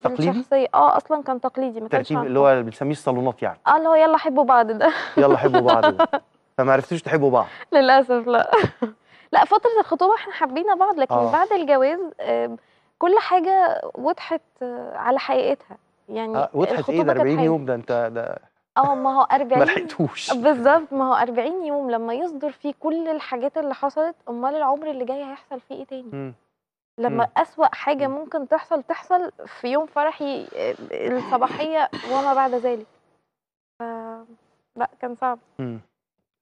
تقليدي؟ الشخصية اه اصلا كان تقليدي ما ترتيب اللي هو اللي بنسميه الصالونات يعني اه اللي هو يلا حبوا بعض ده يلا حبوا بعض ده فما عرفتوش تحبوا بعض للاسف لا لا فترة الخطوبة احنا حبينا بعض لكن آه. بعد الجواز كل حاجة وضحت على حقيقتها يعني آه وضحت ايه ده 40 يوم ده انت ده اه ما هو 40 ما لحقتوش بالظبط ما هو 40 يوم لما يصدر فيه كل الحاجات اللي حصلت امال العمر اللي جاي هيحصل فيه ايه تاني؟ م. لما م. أسوأ حاجة ممكن تحصل تحصل في يوم فرحي آه، الصباحية وما بعد ذلك ف... لا كان صعب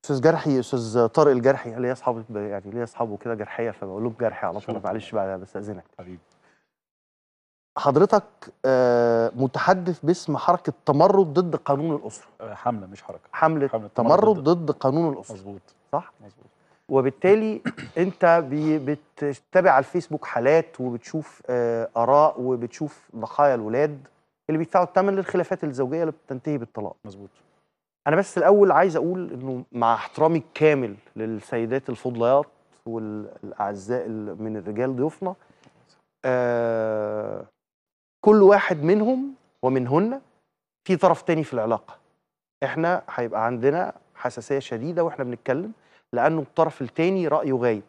استاذ جرحي استاذ طارق الجرحي ليا اصحاب يعني ليا اصحابه كده جرحيه فبقول لهم جرحي على طول معلش بعد بستاذنك حبيبي حضرتك آه، متحدث باسم حركه تمرد ضد قانون الاسره آه، حمله مش حركه حمله, حملة تمرد, تمرد ضد, ضد قانون الاسره مظبوط صح مظبوط وبالتالي انت بتتابع على الفيسبوك حالات وبتشوف آه، اراء وبتشوف ضحايا الولاد اللي بيدفعوا الثمن للخلافات الزوجيه اللي بتنتهي بالطلاق مظبوط انا بس الاول عايز اقول انه مع احترامي الكامل للسيدات الفضليات والاعزاء من الرجال ضيوفنا آه كل واحد منهم ومنهن في طرف تاني في العلاقه احنا هيبقى عندنا حساسيه شديده واحنا بنتكلم لانه الطرف الثاني رايه غايب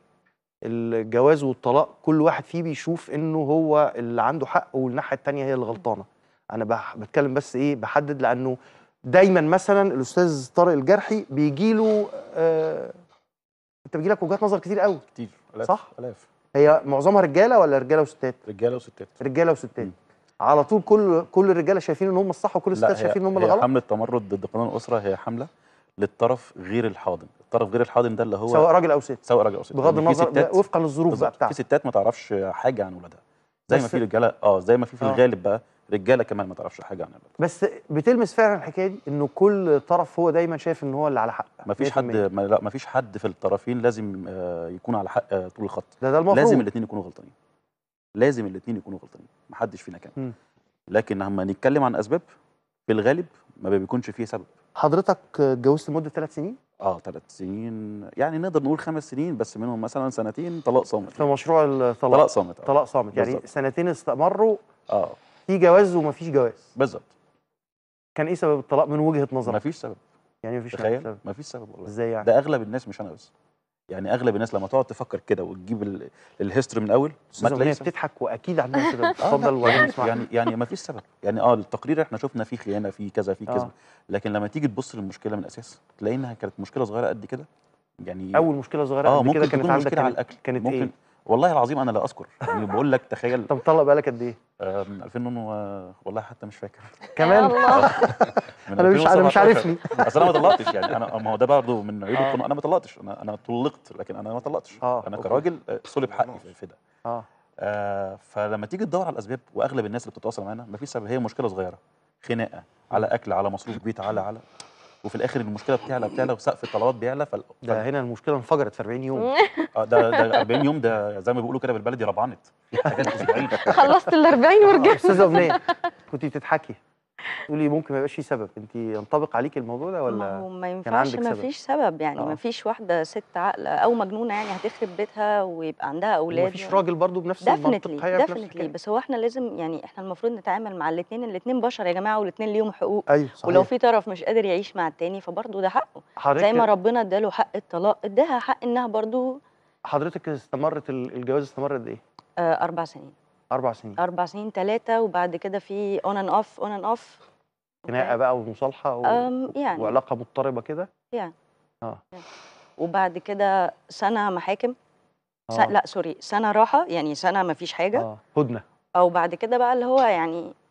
الجواز والطلاق كل واحد فيه بيشوف انه هو اللي عنده حق والناحيه الثانيه هي اللي غلطانه انا بتكلم بس ايه بحدد لانه دايما مثلا الاستاذ طارق الجرحي بيجي له آه انت بيجي لك وجهات نظر كتير قوي كتير ألاف صح ألاف. هي معظمها رجاله ولا رجاله وستات رجاله وستات رجاله وستات م. على طول كل كل الرجاله شايفين ان هم الصح وكل الستات شايفين ان هم الغلط حمله التمرد ضد قانون الاسره هي حمله للطرف غير الحاضن الطرف غير الحاضن ده اللي هو سواء راجل او ست سواء راجل او ست بغض النظر وفقا للظروف بقى بتاعتها في ستات ما تعرفش حاجه عن ولادها زي ما في رجاله اه زي ما في في آه. الغالب بقى رجاله كمان ما تعرفش حاجه عن ولادها بس بتلمس فعلا الحكايه دي انه كل طرف هو دايما شايف ان هو اللي على حق مفيش حد ما لا مفيش حد في الطرفين لازم آه، يكون على حق آه، طول الخط ده ده المفروض لازم الاثنين يكونوا غلطانين لازم الاثنين يكونوا غلطانين محدش فينا كان لكن لما نتكلم عن اسباب في الغالب ما بيكونش فيه سبب حضرتك اتجوزت لمده ثلاث سنين اه ثلاث سنين يعني نقدر نقول خمس سنين بس منهم مثلا سنتين طلاق صامت في يعني. مشروع الطلاق طلاق صامت آه. طلاق صامت يعني بالزبط. سنتين استمروا اه في جواز ومفيش جواز بالظبط كان ايه سبب الطلاق من وجهه نظرك؟ مفيش سبب يعني مفيش تخيل سبب. مفيش سبب والله ازاي يعني؟ ده اغلب الناس مش انا بس يعني اغلب الناس لما تقعد تفكر كده وتجيب الهيستوري من الاول ما تلاقيش بتضحك واكيد عندنا كده اتفضل يعني, يعني يعني ما فيش سبب يعني اه التقرير احنا شفنا فيه خيانه فيه كذا فيه كذا آه. لكن لما تيجي تبص للمشكله من الاساس تلاقي انها كانت مشكله صغيره قد كده يعني اول مشكله صغيره آه قد كده كانت عندك مشكله على الاكل كانت ممكن ايه والله العظيم انا لا اذكر يعني بقول لك تخيل طب طلع بقالك قد ايه؟ من 2000 و... والله حتى مش فاكر كمان انا مش انا مش عارفني اصل انا ما طلقتش يعني انا ما هو ده برضه من عيوب آه. انا ما طلقتش انا انا طلقت لكن انا ما طلقتش آه، انا كراجل آه، صلب حقي في ده اه آه فلما تيجي تدور على الاسباب واغلب الناس اللي بتتواصل معانا ما فيش سبب هي مشكله صغيره خناقه على اكل على مصروف بيت على على وفي الاخر المشكله بتعلى بتعلى وسقف الطلبات بيعلى فال... ده هنا المشكله انفجرت في 40 يوم آه، ده ده 40 يوم ده زي ما بيقولوا كده بالبلدي ربعنت خلصت ال 40 ورجعت استاذه امنيه كنت بتضحكي تقولي ممكن ما يبقاش في سبب انت ينطبق عليك الموضوع ده ولا ما هو ما ينفعش ما فيش سبب يعني آه. ما فيش واحده ست عاقله او مجنونه يعني هتخرب بيتها ويبقى عندها اولاد ما فيش يعني. راجل برضه بنفس المنطقيه ديفنتلي بس هو احنا لازم يعني احنا المفروض نتعامل مع الاثنين الاثنين بشر يا جماعه والاثنين ليهم حقوق أيوة صحيح. ولو في طرف مش قادر يعيش مع الثاني فبرضه ده حقه حركة. زي ما ربنا اداله حق الطلاق اداها حق انها برضه حضرتك استمرت الجواز استمر قد ايه؟ آه، اربع سنين اربع سنين اربع سنين ثلاثه وبعد كده في اون اند اوف اون اند اوف خناقه بقى ومصالحه و... يعني. وعلاقه مضطربه كده يعني اه يعني. وبعد كده سنه محاكم آه. س... لا سوري سنه راحه يعني سنه ما فيش حاجه اه هدنه او بعد كده بقى اللي هو يعني